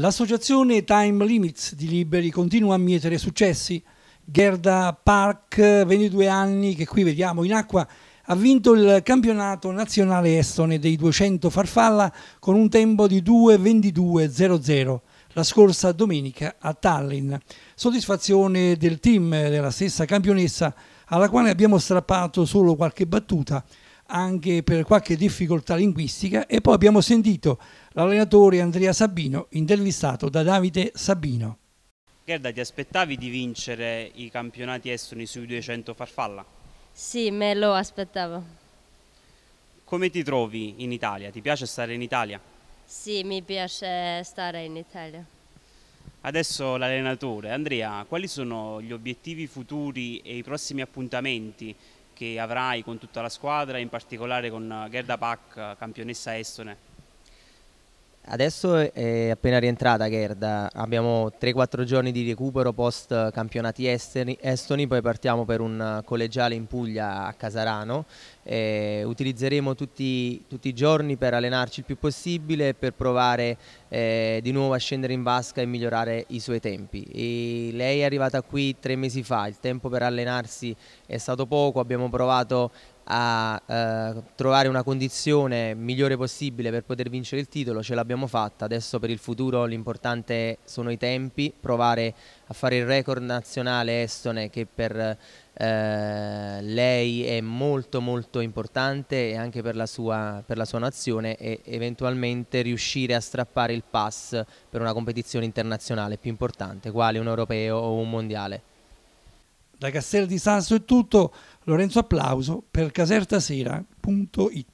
L'associazione Time Limits di Liberi continua a mietere successi. Gerda Park, 22 anni, che qui vediamo in acqua, ha vinto il campionato nazionale estone dei 200 farfalla con un tempo di 2.22.00 la scorsa domenica a Tallinn. Soddisfazione del team della stessa campionessa alla quale abbiamo strappato solo qualche battuta anche per qualche difficoltà linguistica e poi abbiamo sentito l'allenatore Andrea Sabino intervistato da Davide Sabino. Gerda, ti aspettavi di vincere i campionati estoni sui 200 farfalla? Sì, me lo aspettavo. Come ti trovi in Italia? Ti piace stare in Italia? Sì, mi piace stare in Italia. Adesso l'allenatore. Andrea, quali sono gli obiettivi futuri e i prossimi appuntamenti che avrai con tutta la squadra, in particolare con Gerda Pack, campionessa estone. Adesso è appena rientrata Gerda, abbiamo 3-4 giorni di recupero post campionati esteri, estoni, poi partiamo per un collegiale in Puglia a Casarano. Eh, utilizzeremo tutti, tutti, i giorni per allenarci il più possibile e per provare eh, di nuovo a scendere in vasca e migliorare i suoi tempi. E lei è arrivata qui tre mesi fa, il tempo per allenarsi è stato poco, abbiamo provato a eh, trovare una condizione migliore possibile per poter vincere il titolo, ce l'abbiamo fatta, adesso per il futuro l'importante sono i tempi, provare a fare il record nazionale estone che per eh, lei è molto molto importante e anche per la sua, per la sua nazione e eventualmente riuscire a strappare il pass per una competizione internazionale più importante, quale un europeo o un mondiale. Da Castel di Sanso è tutto, Lorenzo Applauso per casertasera.it.